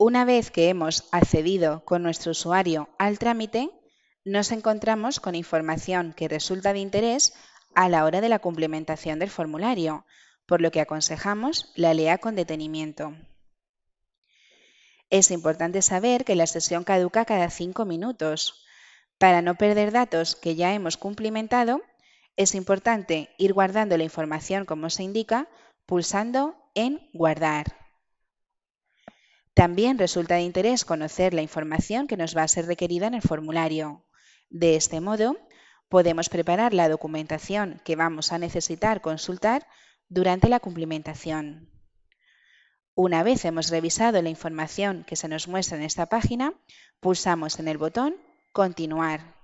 Una vez que hemos accedido con nuestro usuario al trámite, nos encontramos con información que resulta de interés a la hora de la complementación del formulario, por lo que aconsejamos la lea con detenimiento. Es importante saber que la sesión caduca cada cinco minutos. Para no perder datos que ya hemos cumplimentado, es importante ir guardando la información como se indica pulsando en Guardar. También resulta de interés conocer la información que nos va a ser requerida en el formulario. De este modo, podemos preparar la documentación que vamos a necesitar consultar durante la cumplimentación. Una vez hemos revisado la información que se nos muestra en esta página, pulsamos en el botón Continuar.